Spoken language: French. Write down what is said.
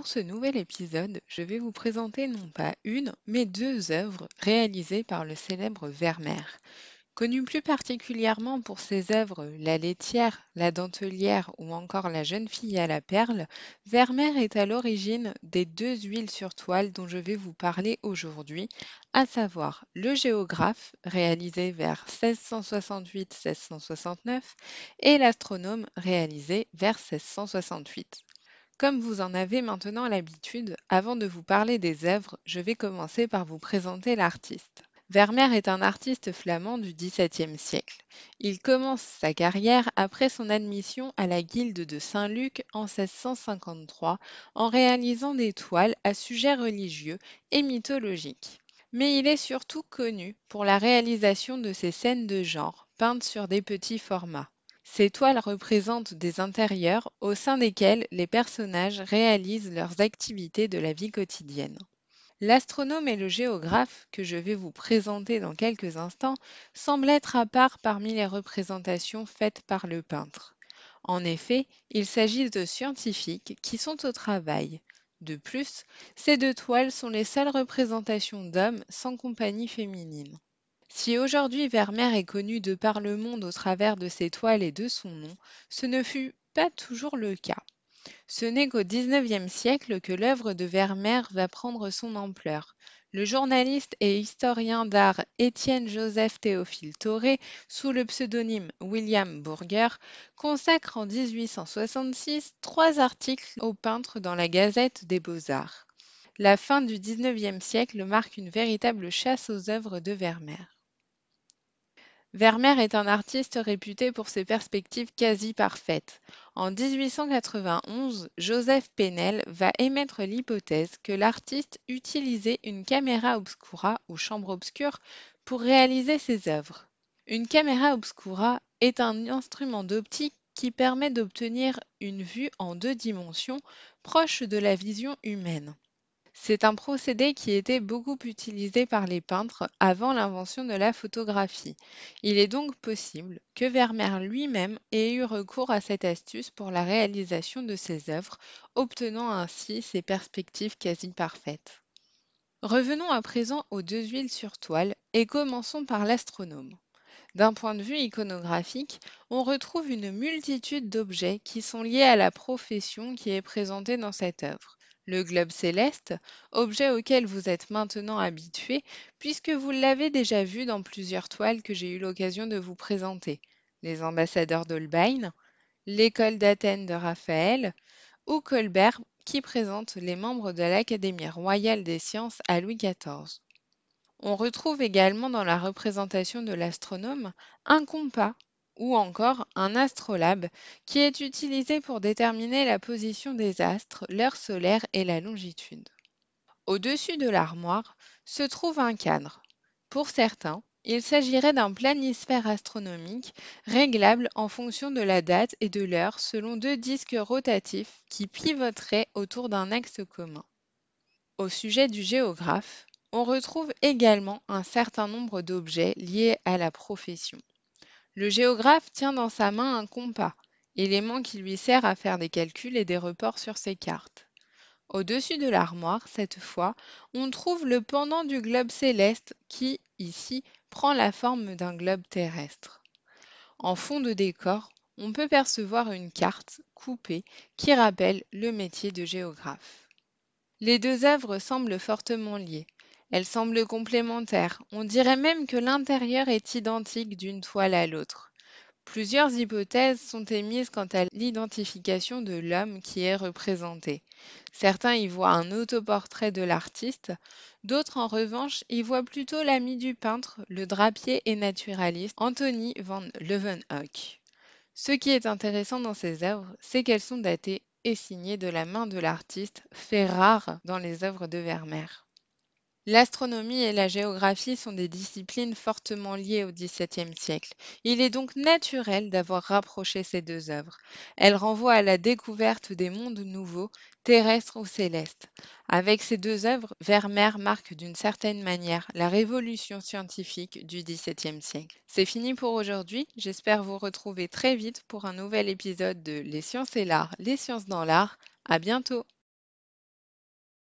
Pour ce nouvel épisode, je vais vous présenter non pas une, mais deux œuvres réalisées par le célèbre Vermeer. Connu plus particulièrement pour ses œuvres La laitière, La dentelière ou encore La jeune fille à la perle, Vermeer est à l'origine des deux huiles sur toile dont je vais vous parler aujourd'hui, à savoir Le géographe, réalisé vers 1668-1669, et L'astronome, réalisé vers 1668. Comme vous en avez maintenant l'habitude, avant de vous parler des œuvres, je vais commencer par vous présenter l'artiste. Vermeer est un artiste flamand du XVIIe siècle. Il commence sa carrière après son admission à la Guilde de Saint-Luc en 1653 en réalisant des toiles à sujets religieux et mythologiques. Mais il est surtout connu pour la réalisation de ses scènes de genre peintes sur des petits formats. Ces toiles représentent des intérieurs au sein desquels les personnages réalisent leurs activités de la vie quotidienne. L'astronome et le géographe, que je vais vous présenter dans quelques instants, semblent être à part parmi les représentations faites par le peintre. En effet, il s'agit de scientifiques qui sont au travail. De plus, ces deux toiles sont les seules représentations d'hommes sans compagnie féminine. Si aujourd'hui Vermeer est connu de par le monde au travers de ses toiles et de son nom, ce ne fut pas toujours le cas. Ce n'est qu'au XIXe siècle que l'œuvre de Vermeer va prendre son ampleur. Le journaliste et historien d'art Étienne-Joseph Théophile Toré, sous le pseudonyme William Burger, consacre en 1866 trois articles au peintre dans la Gazette des Beaux-Arts. La fin du XIXe siècle marque une véritable chasse aux œuvres de Vermeer. Vermeer est un artiste réputé pour ses perspectives quasi parfaites. En 1891, Joseph Penel va émettre l'hypothèse que l'artiste utilisait une caméra obscura ou chambre obscure pour réaliser ses œuvres. Une caméra obscura est un instrument d'optique qui permet d'obtenir une vue en deux dimensions proche de la vision humaine. C'est un procédé qui était beaucoup utilisé par les peintres avant l'invention de la photographie. Il est donc possible que Vermeer lui-même ait eu recours à cette astuce pour la réalisation de ses œuvres, obtenant ainsi ses perspectives quasi parfaites. Revenons à présent aux deux huiles sur toile et commençons par l'astronome. D'un point de vue iconographique, on retrouve une multitude d'objets qui sont liés à la profession qui est présentée dans cette œuvre le globe céleste, objet auquel vous êtes maintenant habitué puisque vous l'avez déjà vu dans plusieurs toiles que j'ai eu l'occasion de vous présenter, les ambassadeurs d'Holbein, l'école d'Athènes de Raphaël ou Colbert qui présente les membres de l'Académie royale des sciences à Louis XIV. On retrouve également dans la représentation de l'astronome un compas ou encore un astrolabe, qui est utilisé pour déterminer la position des astres, l'heure solaire et la longitude. Au-dessus de l'armoire se trouve un cadre. Pour certains, il s'agirait d'un planisphère astronomique réglable en fonction de la date et de l'heure selon deux disques rotatifs qui pivoteraient autour d'un axe commun. Au sujet du géographe, on retrouve également un certain nombre d'objets liés à la profession. Le géographe tient dans sa main un compas, élément qui lui sert à faire des calculs et des reports sur ses cartes. Au-dessus de l'armoire, cette fois, on trouve le pendant du globe céleste qui, ici, prend la forme d'un globe terrestre. En fond de décor, on peut percevoir une carte coupée qui rappelle le métier de géographe. Les deux œuvres semblent fortement liées. Elles semblent complémentaires, on dirait même que l'intérieur est identique d'une toile à l'autre. Plusieurs hypothèses sont émises quant à l'identification de l'homme qui est représenté. Certains y voient un autoportrait de l'artiste, d'autres en revanche y voient plutôt l'ami du peintre, le drapier et naturaliste Anthony van Leeuwenhoek. Ce qui est intéressant dans ces œuvres, c'est qu'elles sont datées et signées de la main de l'artiste, fait rare dans les œuvres de Vermeer. L'astronomie et la géographie sont des disciplines fortement liées au XVIIe siècle. Il est donc naturel d'avoir rapproché ces deux œuvres. Elles renvoient à la découverte des mondes nouveaux, terrestres ou célestes. Avec ces deux œuvres, Vermeer marque d'une certaine manière la révolution scientifique du XVIIe siècle. C'est fini pour aujourd'hui, j'espère vous retrouver très vite pour un nouvel épisode de Les sciences et l'art, les sciences dans l'art. À bientôt